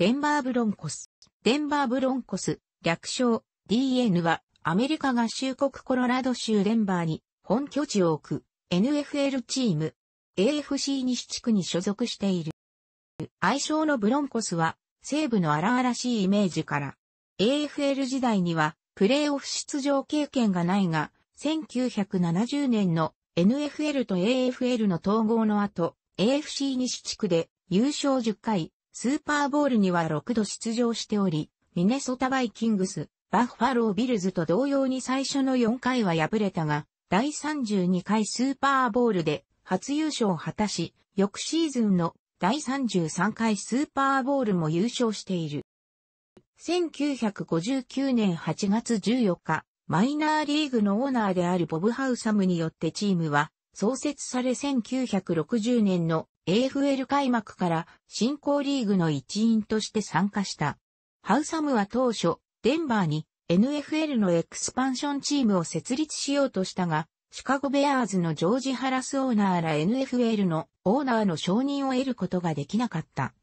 デンバーブロンコス。デンバーブロンコス、略称 DN はアメリカ合衆国コロラド州デンバーに本拠地を置く NFL チーム AFC 西地区に所属している。愛称のブロンコスは西部の荒々しいイメージから AFL 時代にはプレーオフ出場経験がないが1970年の NFL と AFL の統合の後 AFC 西地区で優勝10回スーパーボウルには6度出場しており、ミネソタバイキングス、バッファロービルズと同様に最初の4回は敗れたが、第32回スーパーボウルで初優勝を果たし、翌シーズンの第33回スーパーボウルも優勝している。1959年8月14日、マイナーリーグのオーナーであるボブ・ハウサムによってチームは創設され1960年の AFL 開幕から新興リーグの一員として参加した。ハウサムは当初、デンバーに NFL のエクスパンションチームを設立しようとしたが、シカゴベアーズのジョージ・ハラスオーナーら NFL のオーナーの承認を得ることができなかった。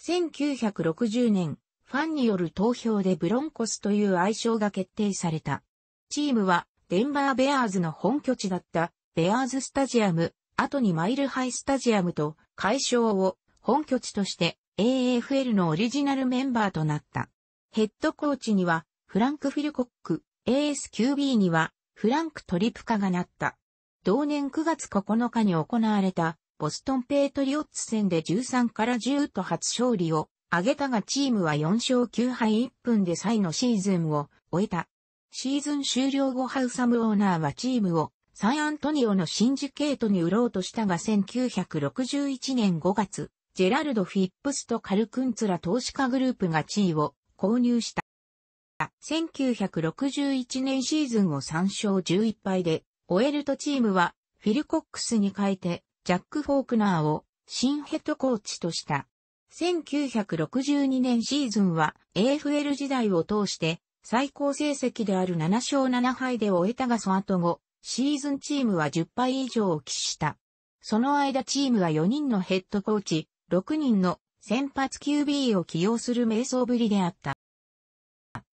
1960年、ファンによる投票でブロンコスという愛称が決定された。チームはデンバーベアーズの本拠地だったベアーズスタジアム後にマイルハイスタジアムと解消を本拠地として AFL のオリジナルメンバーとなった。ヘッドコーチにはフランク・フィルコック、ASQB にはフランク・トリプカがなった。同年9月9日に行われたボストンペイトリオッツ戦で13から10と初勝利を挙げたがチームは4勝9敗1分で再のシーズンを終えた。シーズン終了後ハウサムオーナーはチームをサンアントニオのシンジケートに売ろうとしたが1961年5月、ジェラルド・フィップスとカルクンツラ投資家グループが地位を購入した。1961年シーズンを3勝11敗で、終えるとチームはフィル・コックスに変えてジャック・フォークナーを新ヘッドコーチとした。1962年シーズンは AFL 時代を通して最高成績である7勝7敗で終えたがその後後、シーズンチームは10敗以上を喫した。その間チームは4人のヘッドコーチ、6人の先発 QB を起用する瞑想ぶりであった。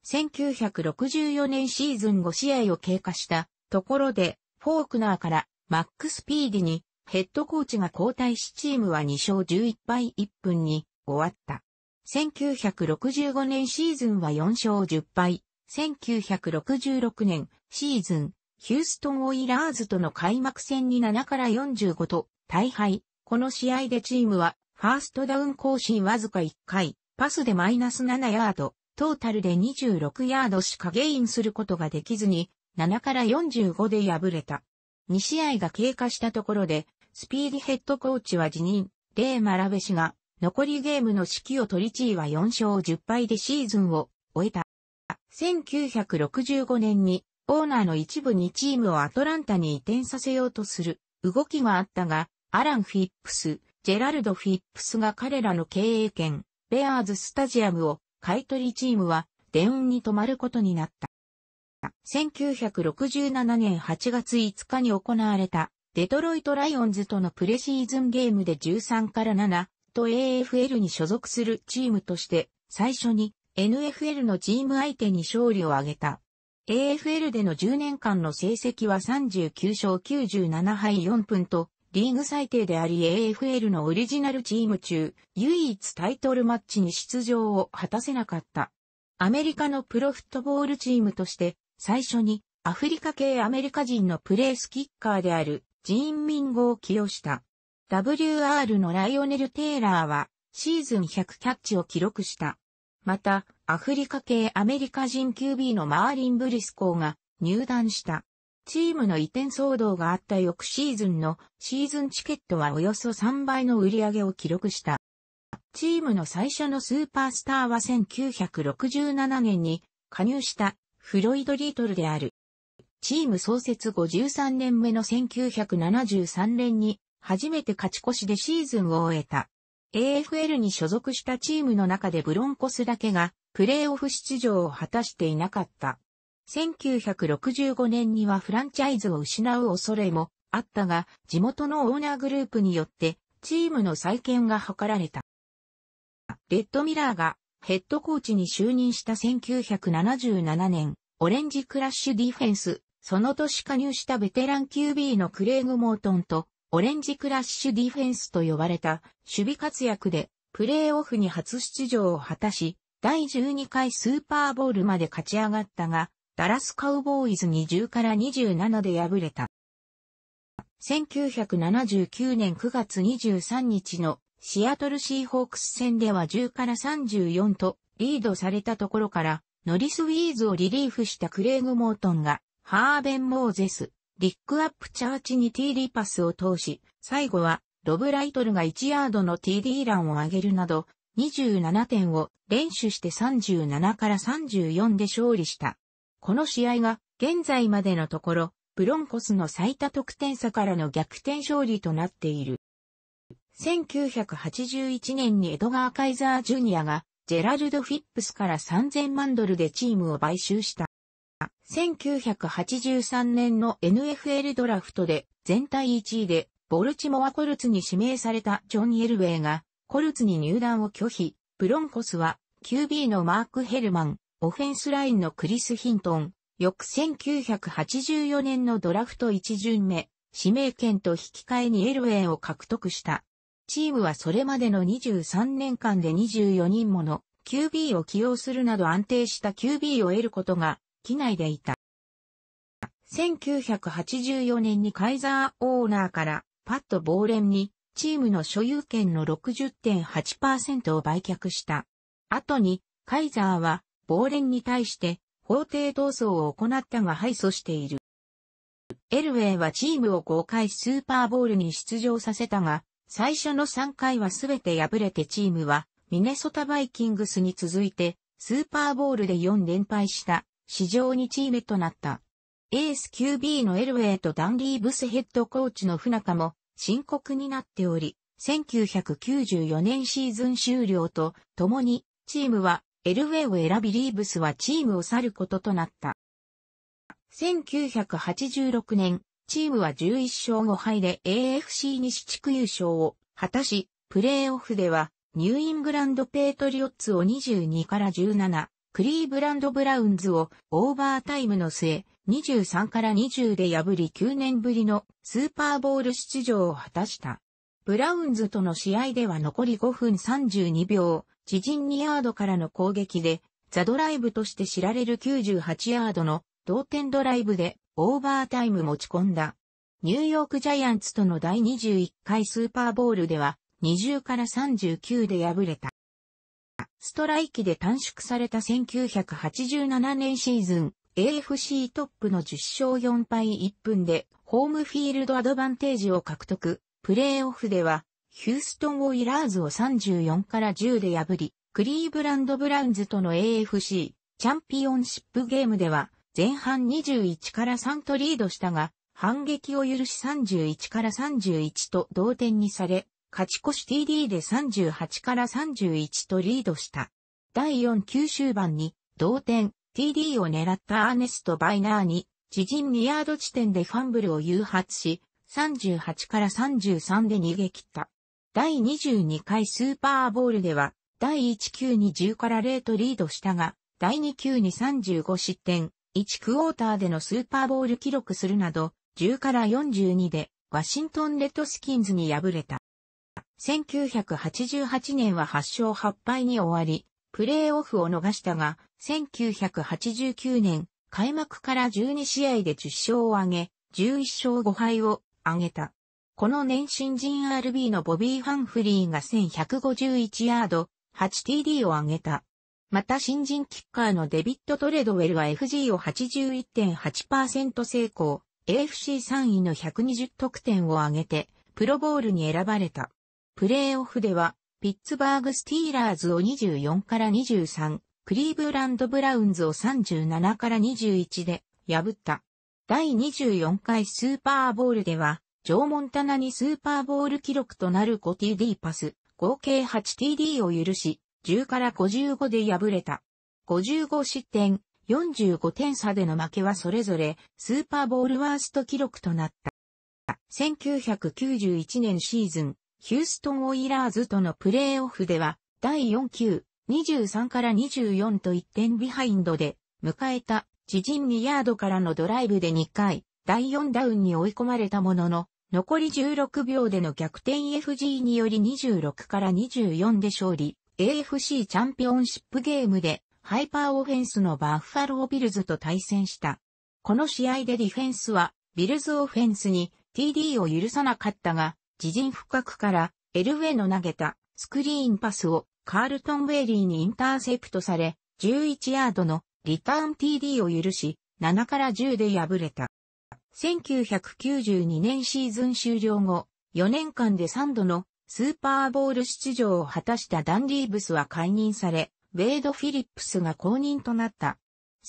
1964年シーズン5試合を経過したところで、フォークナーからマックス・ピーディにヘッドコーチが交代しチームは2勝11敗1分に終わった。1965年シーズンは4勝10敗。1966年シーズンヒューストン・オイラーズとの開幕戦に7から45と大敗。この試合でチームはファーストダウン更新わずか1回、パスでマイナス7ヤード、トータルで26ヤードしかゲインすることができずに、7から45で敗れた。2試合が経過したところで、スピーディヘッドコーチは辞任、レー・マラベ氏が、残りゲームの指揮を取り地位は4勝10敗でシーズンを終えた。1965年にオーナーの一部にチームをアトランタに移転させようとする動きがあったが、アラン・フィップス、ジェラルド・フィップスが彼らの経営権、ベアーズ・スタジアムを買い取りチームは電運に止まることになった。1967年8月5日に行われたデトロイト・ライオンズとのプレシーズンゲームで13から7と AFL に所属するチームとして最初に NFL のチーム相手に勝利を挙げた。AFL での10年間の成績は39勝97敗4分と、リーグ最低であり AFL のオリジナルチーム中、唯一タイトルマッチに出場を果たせなかった。アメリカのプロフットボールチームとして、最初にアフリカ系アメリカ人のプレースキッカーであるジーン・ミンゴを起用した。WR のライオネル・テイラーはシーズン100キャッチを記録した。また、アフリカ系アメリカ人 QB のマーリン・ブリスコーが入団した。チームの移転騒動があった翌シーズンのシーズンチケットはおよそ3倍の売り上げを記録した。チームの最初のスーパースターは1967年に加入したフロイド・リートルである。チーム創設53年目の1973年に初めて勝ち越しでシーズンを終えた。AFL に所属したチームの中でブロンコスだけがプレーオフ出場を果たしていなかった。1965年にはフランチャイズを失う恐れもあったが、地元のオーナーグループによってチームの再建が図られた。レッドミラーがヘッドコーチに就任した1977年、オレンジクラッシュディフェンス、その年加入したベテラン QB のクレイグ・モートンとオレンジクラッシュディフェンスと呼ばれた守備活躍でプレーオフに初出場を果たし、第12回スーパーボールまで勝ち上がったが、ダラスカウボーイズ20から27で敗れた。1979年9月23日のシアトルシーホークス戦では10から34とリードされたところから、ノリスウィーズをリリーフしたクレイグ・モートンが、ハーベン・モーゼス、リックアップチャーチに TD パスを通し、最後はロブライトルが1ヤードの TD ランを上げるなど、27点を連取して37から34で勝利した。この試合が現在までのところ、ブロンコスの最多得点差からの逆転勝利となっている。1981年にエドガー・カイザー・ジュニアがジェラルド・フィップスから3000万ドルでチームを買収した。1983年の NFL ドラフトで全体1位でボルチモアコルツに指名されたジョン・エルウェイがコルツに入団を拒否、ブロンコスは QB のマーク・ヘルマン、オフェンスラインのクリス・ヒントン、翌1984年のドラフト1巡目、指名権と引き換えにエルウェイを獲得した。チームはそれまでの23年間で24人もの QB を起用するなど安定した QB を得ることが機内でいた。1984年にカイザーオーナーからパッド・ボーレンにチームの所有権の60.8%を売却した。後にカイザーはボーレンに対して法廷闘争を行ったが敗訴している。エルウェイはチームを5回スーパーボールに出場させたが、最初の3回は全て敗れてチームはミネソタバイキングスに続いてスーパーボールで4連敗した。史上2チームとなった。エース QB のエルウェイとダンリーブスヘッドコーチの不仲も深刻になっており、1994年シーズン終了とともにチームはエルウェイを選びリーブスはチームを去ることとなった。1986年、チームは11勝5敗で AFC 西地区優勝を果たし、プレーオフではニューイングランドペイトリオッツを22から17クリーブランドブラウンズをオーバータイムの末、23から20で破り9年ぶりのスーパーボール出場を果たした。ブラウンズとの試合では残り5分32秒、知人2ヤードからの攻撃で、ザドライブとして知られる98ヤードの同点ドライブでオーバータイム持ち込んだ。ニューヨークジャイアンツとの第21回スーパーボールでは20から39で敗れた。ストライキで短縮された1987年シーズン、AFC トップの10勝4敗1分で、ホームフィールドアドバンテージを獲得。プレーオフでは、ヒューストン・ウォイラーズを34から10で破り、クリーブランド・ブラウンズとの AFC チャンピオンシップゲームでは、前半21から3とリードしたが、反撃を許し31から31と同点にされ、勝ち越し TD で38から31とリードした。第4九終盤に同点 TD を狙ったアーネスト・バイナーに自陣2ヤード地点でファンブルを誘発し38から33で逃げ切った。第22回スーパーボールでは第1球に10から0とリードしたが第2球に35失点1クォーターでのスーパーボール記録するなど10から42でワシントンレッドスキンズに敗れた。1988年は8勝8敗に終わり、プレーオフを逃したが、1989年、開幕から12試合で10勝を挙げ、11勝5敗を挙げた。この年新人 RB のボビー・ハンフリーが1151ヤード、8TD を挙げた。また新人キッカーのデビット・トレドウェルは FG を81.8%成功、AFC3 位の120得点を挙げて、プロボールに選ばれた。プレーオフでは、ピッツバーグスティーラーズを24から23、クリーブランドブラウンズを37から21で破った。第24回スーパーボールでは、ジョー・モンタナにスーパーボール記録となる 5TD パス、合計 8TD を許し、10から55で敗れた。55失点、45点差での負けはそれぞれ、スーパーボールワースト記録となった。1991年シーズン、ヒューストン・オイラーズとのプレーオフでは、第4球、23から24と1点ビハインドで、迎えた、自陣2ヤードからのドライブで2回、第4ダウンに追い込まれたものの、残り16秒での逆転 FG により26から24で勝利、AFC チャンピオンシップゲームで、ハイパーオフェンスのバッファロービルズと対戦した。この試合でディフェンスは、ビルズオフェンスに TD を許さなかったが、自陣深くからエルウェの投げたスクリーンパスをカールトン・ウェイリーにインターセプトされ、11ヤードのリターン TD を許し、7から10で敗れた。1992年シーズン終了後、4年間で3度のスーパーボール出場を果たしたダン・リーブスは解任され、ウェイド・フィリップスが公認となった。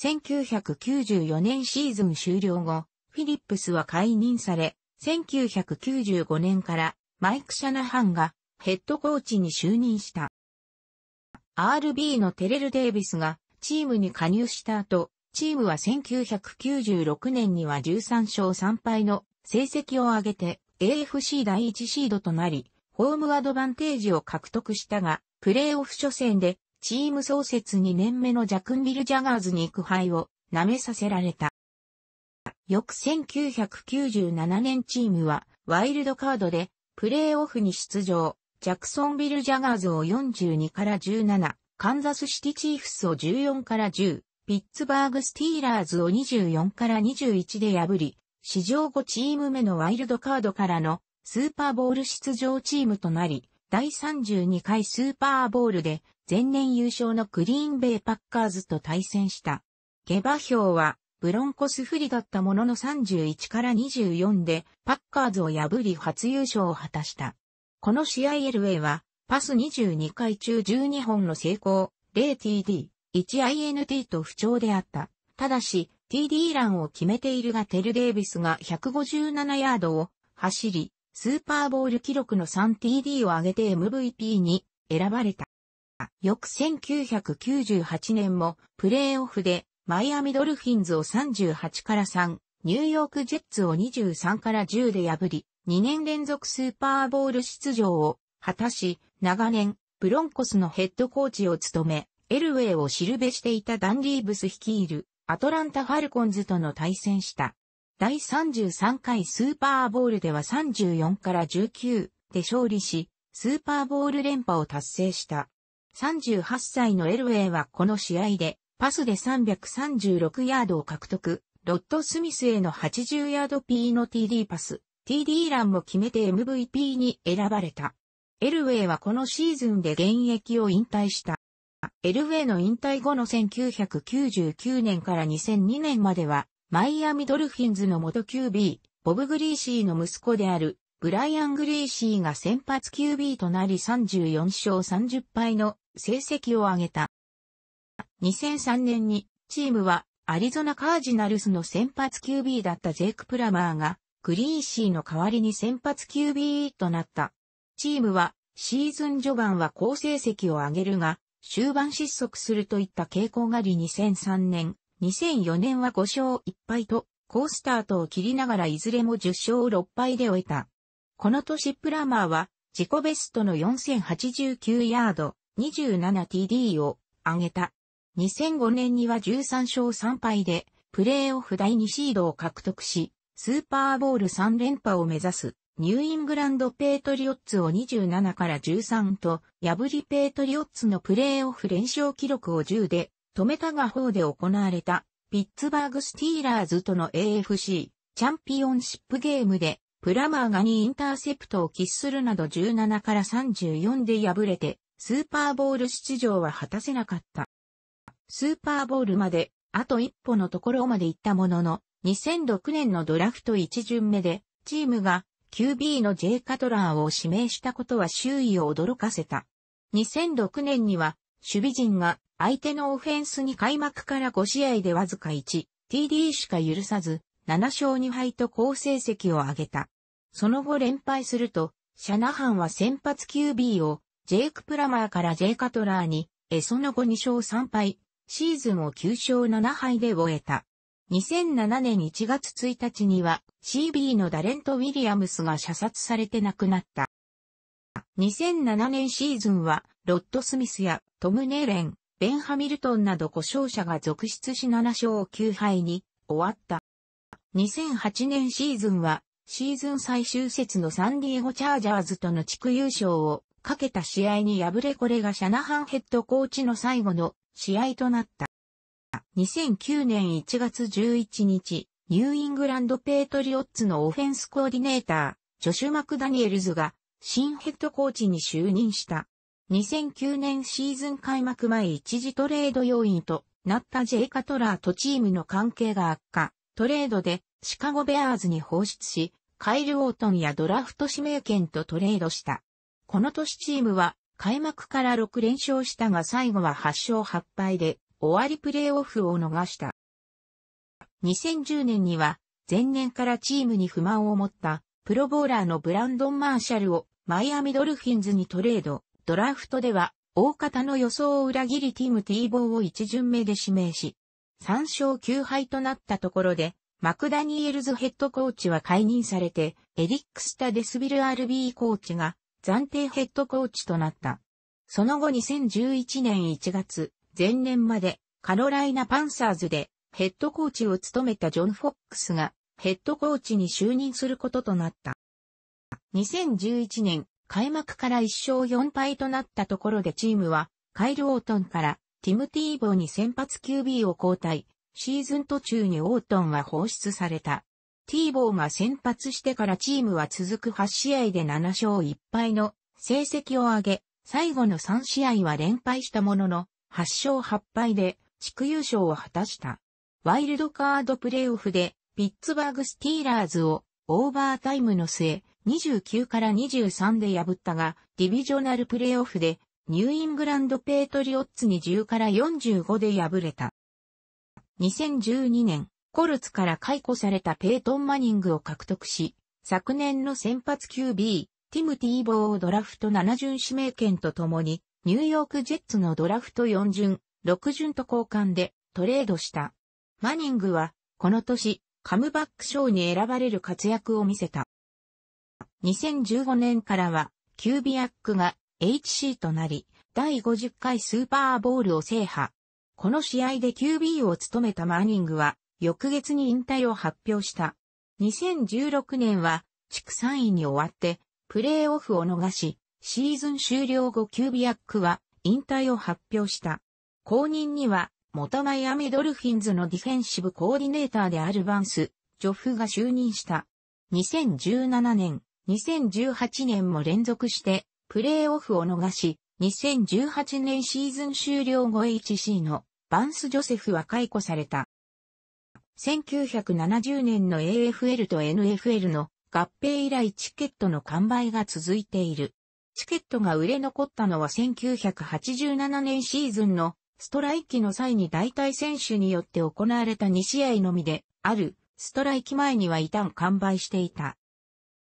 1994年シーズン終了後、フィリップスは解任され、1995年からマイク・シャナハンがヘッドコーチに就任した。RB のテレル・デイビスがチームに加入した後、チームは1996年には13勝3敗の成績を上げて AFC 第1シードとなり、ホームアドバンテージを獲得したが、プレーオフ初戦でチーム創設2年目のジャクンビル・ジャガーズに行く敗を舐めさせられた。翌1997年チームはワイルドカードでプレーオフに出場、ジャクソンビル・ジャガーズを42から17、カンザスシティ・チーフスを14から10、ピッツバーグ・スティーラーズを24から21で破り、史上5チーム目のワイルドカードからのスーパーボール出場チームとなり、第32回スーパーボールで前年優勝のクリーンベイパッカーズと対戦した。下馬評はブロンコス不利だったものの31から24でパッカーズを破り初優勝を果たした。この試合 LA はパス22回中12本の成功、0TD、1INT と不調であった。ただし、TD ランを決めているがテル・デイビスが157ヤードを走り、スーパーボール記録の 3TD を上げて MVP に選ばれた。翌1998年もプレーオフでマイアミドルフィンズを38から3、ニューヨークジェッツを23から10で破り、2年連続スーパーボール出場を果たし、長年、ブロンコスのヘッドコーチを務め、エルウェイを知るべしていたダン・リーブス率いるアトランタ・ファルコンズとの対戦した。第33回スーパーボールでは34から19で勝利し、スーパーボール連覇を達成した。38歳のエルウェイはこの試合でパスで336ヤードを獲得、ロッド・スミスへの80ヤード P の TD パス、TD ランも決めて MVP に選ばれた。エルウェイはこのシーズンで現役を引退した。エルウェイの引退後の1999年から2002年までは、マイアミドルフィンズの元 QB、ボブ・グリーシーの息子である、ブライアン・グリーシーが先発 QB となり34勝30敗の成績を挙げた。2003年にチームはアリゾナカージナルスの先発 QB だったジェイク・プラマーがグリーンシーの代わりに先発 QB となった。チームはシーズン序盤は好成績を上げるが終盤失速するといった傾向があり2003年、2004年は5勝1敗と好スタートを切りながらいずれも10勝6敗で終えた。この年プラマーは自己ベストの4089ヤード 27TD を上げた。2005年には13勝3敗で、プレーオフ第2シードを獲得し、スーパーボール3連覇を目指す、ニューイングランドペートリオッツを27から13と、破りペートリオッツのプレーオフ連勝記録を10で、止めたが方で行われた、ピッツバーグスティーラーズとの AFC、チャンピオンシップゲームで、プラマーガにインターセプトを喫するなど17から34で敗れて、スーパーボール出場は果たせなかった。スーパーボールまで、あと一歩のところまで行ったものの、2006年のドラフト1巡目で、チームが QB の J カトラーを指名したことは周囲を驚かせた。2006年には、守備陣が相手のオフェンスに開幕から5試合でわずか 1TD しか許さず、7勝2敗と好成績を上げた。その後連敗すると、シャナハンは先発 QB をジェイク・プラマーから J カトラーに、えその後2勝3敗、シーズンを9勝7敗で終えた。2007年1月1日には CB のダレント・ウィリアムスが射殺されて亡くなった。2007年シーズンはロッド・スミスやトム・ネーレン、ベン・ハミルトンなど故障者が続出し7勝9敗に終わった。2008年シーズンはシーズン最終節のサンディエゴ・チャージャーズとの地区優勝をかけた試合に敗れこれがシャナハンヘッドコーチの最後の試合となった。2009年1月11日、ニューイングランドペイトリオッツのオフェンスコーディネーター、ジョシュ・マクダニエルズが新ヘッドコーチに就任した。2009年シーズン開幕前一時トレード要員となったジェイ・カトラーとチームの関係が悪化、トレードでシカゴベアーズに放出し、カイル・オートンやドラフト指名権とトレードした。この年チームは開幕から6連勝したが最後は8勝8敗で終わりプレーオフを逃した。2010年には前年からチームに不満を持ったプロボーラーのブランドン・マーシャルをマイアミドルフィンズにトレード、ドラフトでは大方の予想を裏切りティム・ティーボーを一巡目で指名し、3勝9敗となったところで、マクダニエルズヘッドコーチは解任されて、エリックス・タデスビル RB コーチが暫定ヘッドコーチとなった。その後2011年1月、前年までカロライナパンサーズでヘッドコーチを務めたジョン・フォックスがヘッドコーチに就任することとなった。2011年、開幕から1勝4敗となったところでチームは、カイル・オートンからティム・ティーボーに先発 QB を交代、シーズン途中にオートンは放出された。ティーボーが先発してからチームは続く8試合で7勝1敗の成績を上げ、最後の3試合は連敗したものの、8勝8敗で地区優勝を果たした。ワイルドカードプレイオフでピッツバーグスティーラーズをオーバータイムの末29から23で破ったが、ディビジョナルプレイオフでニューイングランドペートリオッツに10から45で敗れた。2012年コルツから解雇されたペイトン・マニングを獲得し、昨年の先発 QB、ティム・ティーボーをドラフト7巡指名権とともに、ニューヨーク・ジェッツのドラフト4巡、6巡と交換でトレードした。マニングは、この年、カムバック賞に選ばれる活躍を見せた。2015年からは、キュービアックが HC となり、第50回スーパーボールを制覇。この試合で QB を務めたマーニングは、翌月に引退を発表した。2016年は、地区3位に終わって、プレーオフを逃し、シーズン終了後キュービアックは引退を発表した。後任には、元マイアミドルフィンズのディフェンシブコーディネーターであるバンス、ジョフが就任した。2017年、2018年も連続して、プレーオフを逃し、2018年シーズン終了後 HC のバンス・ジョセフは解雇された。1970年の AFL と NFL の合併以来チケットの完売が続いている。チケットが売れ残ったのは1987年シーズンのストライキの際に代替選手によって行われた2試合のみであるストライキ前には一旦完売していた。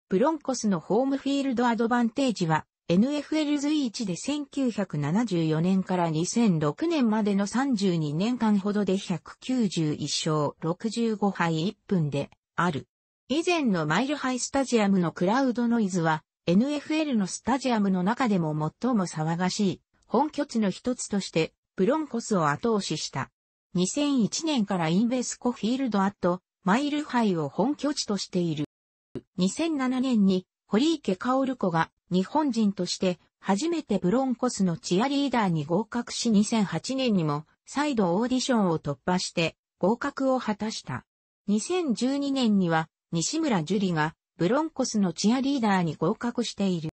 ブロンコスのホームフィールドアドバンテージは NFL 随一で1974年から2006年までの32年間ほどで191勝65敗1分である。以前のマイルハイスタジアムのクラウドノイズは NFL のスタジアムの中でも最も騒がしい本拠地の一つとしてブロンコスを後押しした。2001年からインベスコフィールドアットマイルハイを本拠地としている。2007年に堀池薫子が日本人として初めてブロンコスのチアリーダーに合格し2008年にも再度オーディションを突破して合格を果たした。2012年には西村樹里がブロンコスのチアリーダーに合格している。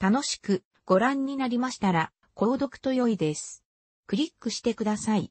楽しくご覧になりましたら、購読と良いです。クリックしてください。